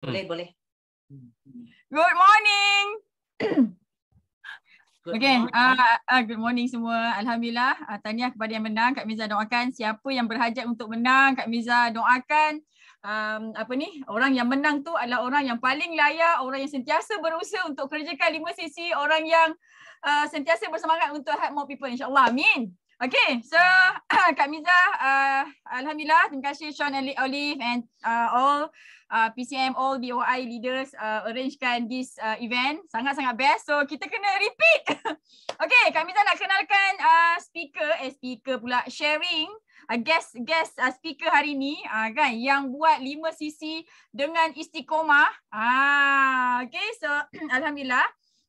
Hmm. Boleh, hmm. boleh. Good morning. Good okay, morning. Uh, uh, good morning semua. Alhamdulillah, uh, ah, tahniah kepada yang menang. Kak Miza doakan siapa yang berhajat untuk menang. Kak Miza doakan um, apa ni? Orang yang menang tu adalah orang yang paling layak, orang yang sentiasa berusaha untuk kerjakan lima sisi, orang yang uh, sentiasa bersemangat untuk help more people. insya Amin. Okay, so Kak Miza, uh, Alhamdulillah, terima kasih Sean and Olive and uh, all uh, PCM, all DOI leaders uh, arrangekan this uh, event. Sangat-sangat best. So, kita kena repeat. okay, Kak Miza nak kenalkan uh, speaker, eh speaker pula, sharing uh, guest guest uh, speaker hari ni uh, kan, yang buat 5 sisi dengan istiqomah. Ah, okay, so Alhamdulillah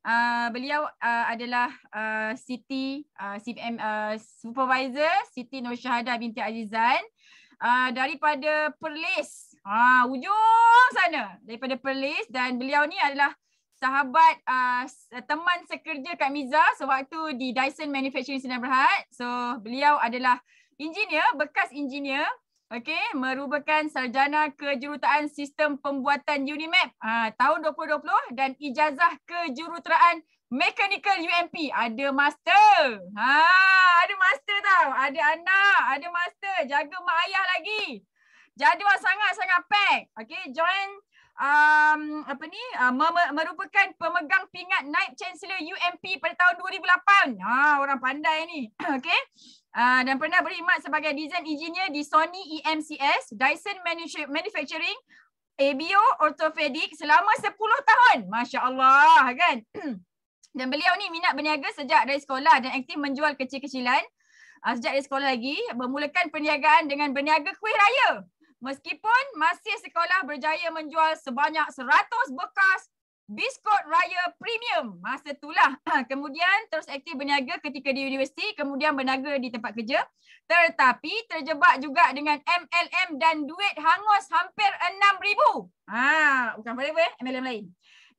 uh, beliau uh, adalah uh, Siti uh, CVM uh, supervisor Siti Nur Syahada binti Azizan uh, daripada Perlis. Ha uh, hujung sana daripada Perlis dan beliau ni adalah sahabat uh, teman sekerja Kak Miza sewaktu di Dyson Manufacturing Sdn Bhd. So beliau adalah engineer, bekas engineer Okey, merupakan sarjana kejuruteraan sistem pembuatan UNIMAP ha, tahun 2020 dan ijazah kejuruteraan mekanikal UMP. Ada master. Ha, ada master tau. Ada anak, ada master. Jaga mak ayah lagi. Jadual sangat-sangat pack. Okey, join um, apa ni uh, merupakan pemegang pingat naib chancellor UMP pada tahun 2008. Ha ah, orang pandai ni. Okey. Uh, dan pernah berkhidmat sebagai design engineer di Sony EMCS, Dyson Manufacturing, ABO Orthopedic selama 10 tahun. Masya-Allah kan. dan beliau ni minat berniaga sejak dari sekolah dan aktif menjual kecil-kecilan. Uh, sejak dari sekolah lagi, memulakan perniagaan dengan berniaga kuih raya meskipun masih sekolah berjaya menjual sebanyak 100 bekas biskut raya premium masa itulah kemudian terus aktif berniaga ketika di universiti kemudian berniaga di tempat kerja tetapi terjebak juga dengan MLM dan duit hangus hampir 6000 ha bukan apa eh MLM lain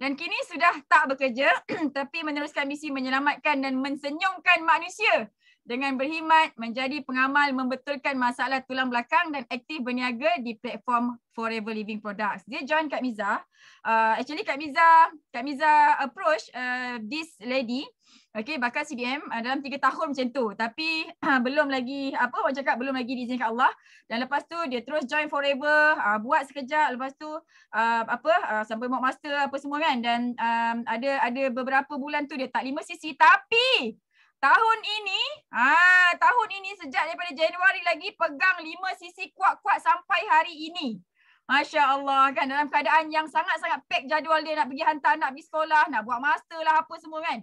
dan kini sudah tak bekerja tapi meneruskan misi menyelamatkan dan mensenyumkan manusia dengan berkhidmat menjadi pengamal membetulkan masalah tulang belakang dan aktif berniaga di platform Forever Living Products. Dia join Kak Miza. Uh, actually Kak Miza, Kak Miza approach uh, this lady Okay, bakal CDM uh, dalam 3 tahun macam tu. Tapi uh, belum lagi, apa orang cakap, belum lagi diizinkan Allah. Dan lepas tu dia terus join forever, uh, buat sekejap. Lepas tu, uh, apa, uh, sampai mock master apa semua kan. Dan um, ada ada beberapa bulan tu dia tak lima sisi. Tapi, tahun ini, ah tahun ini sejak daripada Januari lagi pegang lima sisi kuat-kuat sampai hari ini. Masya-Allah kan dalam keadaan yang sangat-sangat pek jadual dia nak pergi hantar anak pergi sekolah, nak buat master lah apa semua kan.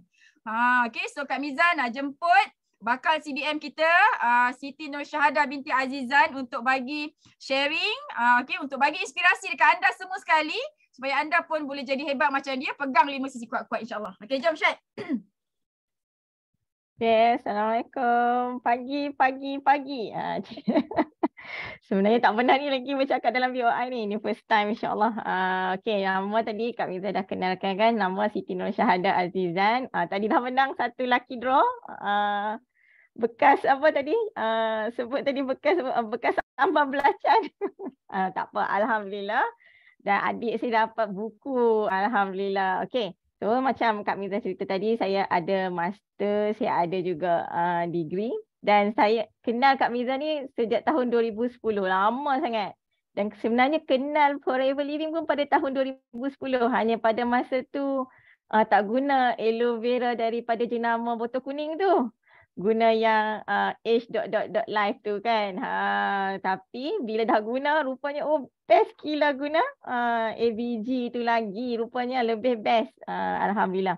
Ha okey so Kak Miza nak jemput bakal CDM kita uh, Siti Nur Syahada binti Azizan untuk bagi sharing uh, okey untuk bagi inspirasi dekat anda semua sekali supaya anda pun boleh jadi hebat macam dia pegang lima sisi kuat-kuat insyaallah. Okay, Okey jom chat. Yes, Assalamualaikum. Pagi, pagi, pagi. Ah, Sebenarnya tak pernah ni lagi bercakap dalam BOI ni. Ini first time insyaAllah. Uh, ah, okay, nama tadi Kak Miza dah kenalkan kan. Nama Siti Nur Syahada Azizan. Uh, tadi dah menang satu lucky draw. Uh, bekas apa tadi? Uh, sebut tadi bekas uh, bekas tambah belacan. uh, tak apa, Alhamdulillah. Dan adik saya dapat buku. Alhamdulillah. Okay. So macam Kak Miza cerita tadi, saya ada master, saya ada juga uh, degree. Dan saya kenal Kak Miza ni sejak tahun 2010. Lama sangat. Dan sebenarnya kenal Forever Living pun pada tahun 2010. Hanya pada masa tu uh, tak guna aloe vera daripada jenama botol kuning tu guna yang uh, age dot dot dot live tu kan. Ha, tapi bila dah guna rupanya oh best gila guna uh, ah, AVG tu lagi rupanya lebih best. Uh, Alhamdulillah.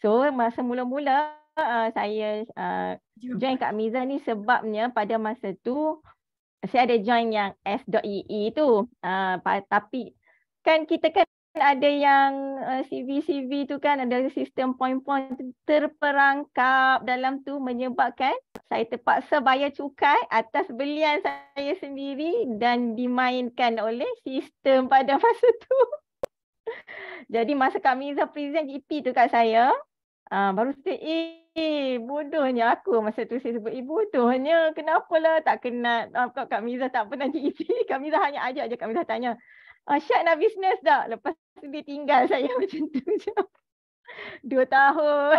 So masa mula-mula uh, saya uh, join Kak Miza ni sebabnya pada masa tu saya ada join yang S.EE e tu. Uh, tapi kan kita kan ada yang eh, CV-CV tu kan ada sistem poin-poin terperangkap dalam tu menyebabkan saya terpaksa bayar cukai atas belian saya sendiri dan dimainkan oleh sistem pada masa tu. Jadi masa kami Miza present EP tu kat saya, uh, baru saya eh bodohnya aku masa tu saya sebut eh bodohnya kenapalah tak kena uh, Kak Miza tak pernah di EP. Kak Miza hanya ajak je Kak Miza tanya uh, Syak nak bisnes dah Lepas tu dia tinggal saya macam tu je. Dua tahun.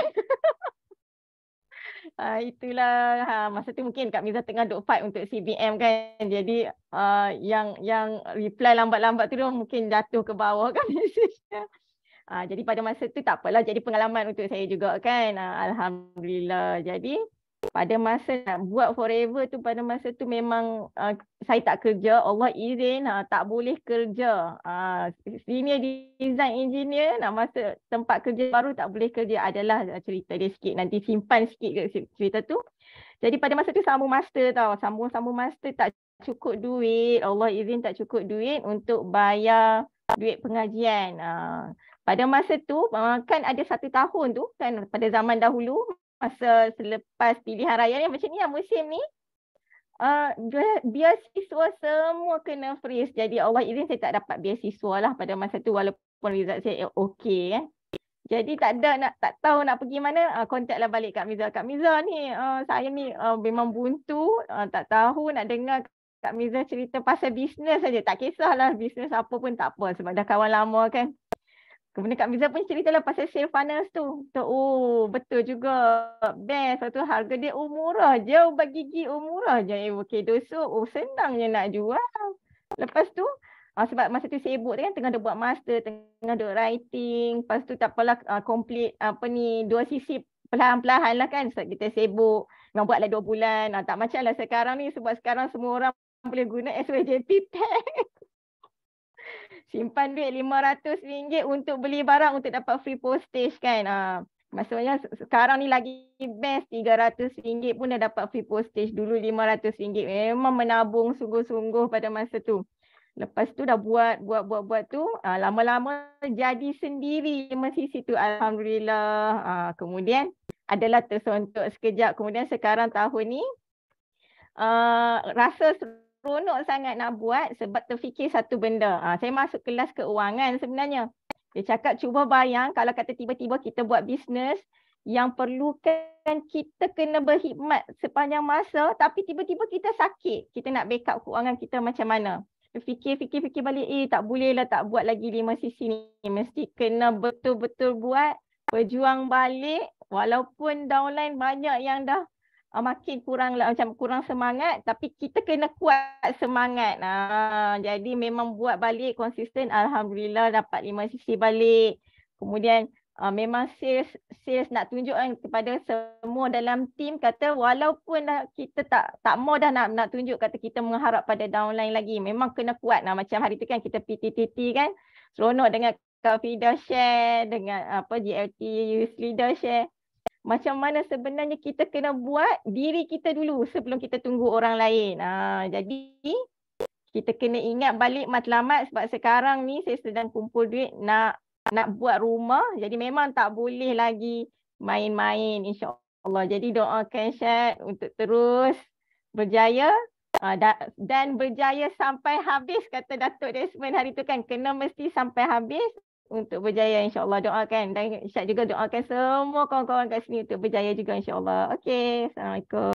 Uh, itulah ha, masa tu mungkin Kak Mirza tengah duk fight untuk CBM kan jadi uh, yang yang reply lambat-lambat tu mungkin jatuh ke bawah kan message jadi pada masa tu tak apalah jadi pengalaman untuk saya juga kan uh, alhamdulillah jadi pada masa nak buat forever tu pada masa tu memang uh, saya tak kerja Allah izin uh, tak boleh kerja uh, senior design engineer nak masuk tempat kerja baru tak boleh kerja adalah cerita dia sikit nanti simpan sikit cerita tu jadi pada masa tu sambung master tau sambung-sambung master tak cukup duit Allah izin tak cukup duit untuk bayar duit pengajian uh, pada masa tu kan ada satu tahun tu kan pada zaman dahulu masa selepas pilihan raya ni macam ni lah musim ni uh, ah, biasiswa semua kena freeze jadi Allah izin saya tak dapat biasiswa lah pada masa tu walaupun result saya eh, okey eh. Jadi tak ada nak tak tahu nak pergi mana uh, contact lah balik Kak Miza. Kak Miza ni uh, saya ni uh, memang buntu uh, tak tahu nak dengar Kak Miza cerita pasal bisnes saja. Tak kisahlah bisnes apa pun tak apa sebab dah kawan lama kan. Kemudian Kak Mirza pun cerita lah pasal sale funnels tu. Tu, oh betul juga. Best. Satu harga dia oh murah je. Oh bagi gigi oh murah je. Eh, okay, so, oh senangnya nak jual. Lepas tu, ah, sebab masa tu sibuk tu kan tengah dia buat master, tengah dia writing. Lepas tu tak apalah ah, complete apa ni, dua sisi perlahan-perlahan lah kan. Sebab kita sibuk. Nak buat lah dua bulan. Ah, tak macam lah sekarang ni sebab sekarang semua orang boleh guna SWJP tag. simpan duit RM500 untuk beli barang untuk dapat free postage kan. Ha. Maksudnya sekarang ni lagi best RM300 pun dah dapat free postage. Dulu RM500 memang menabung sungguh-sungguh pada masa tu. Lepas tu dah buat, buat, buat, buat tu. Ah, lama-lama jadi sendiri masih situ. Alhamdulillah. Ha, kemudian adalah tersontok sekejap. Kemudian sekarang tahun ni uh, rasa seronok sangat nak buat sebab terfikir satu benda. Ha, saya masuk kelas keuangan sebenarnya. Dia cakap cuba bayang kalau kata tiba-tiba kita buat bisnes yang perlukan kita kena berkhidmat sepanjang masa tapi tiba-tiba kita sakit. Kita nak backup keuangan kita macam mana? Fikir-fikir-fikir balik, eh tak boleh lah tak buat lagi lima sisi ni. Mesti kena betul-betul buat, berjuang balik walaupun downline banyak yang dah uh, makin kurang lah, macam kurang semangat tapi kita kena kuat semangat. Ha uh, jadi memang buat balik konsisten alhamdulillah dapat 5 CC balik. Kemudian uh, memang sales sales nak tunjukkan kepada semua dalam tim kata walaupun kita tak tak mau dah nak nak tunjuk kata kita mengharap pada downline lagi memang kena kuat lah macam hari tu kan kita PTTT kan seronok dengan Kak Fida share dengan apa GLT use leader share macam mana sebenarnya kita kena buat diri kita dulu sebelum kita tunggu orang lain. Ha, jadi kita kena ingat balik matlamat sebab sekarang ni saya sedang kumpul duit nak nak buat rumah. Jadi memang tak boleh lagi main-main insyaAllah. Jadi doakan Syed untuk terus berjaya ha, dan berjaya sampai habis kata Datuk Desmond hari tu kan kena mesti sampai habis untuk berjaya insyaAllah. Doakan dan Syak juga doakan semua kawan-kawan kat sini untuk berjaya juga insyaAllah. Okey. Assalamualaikum.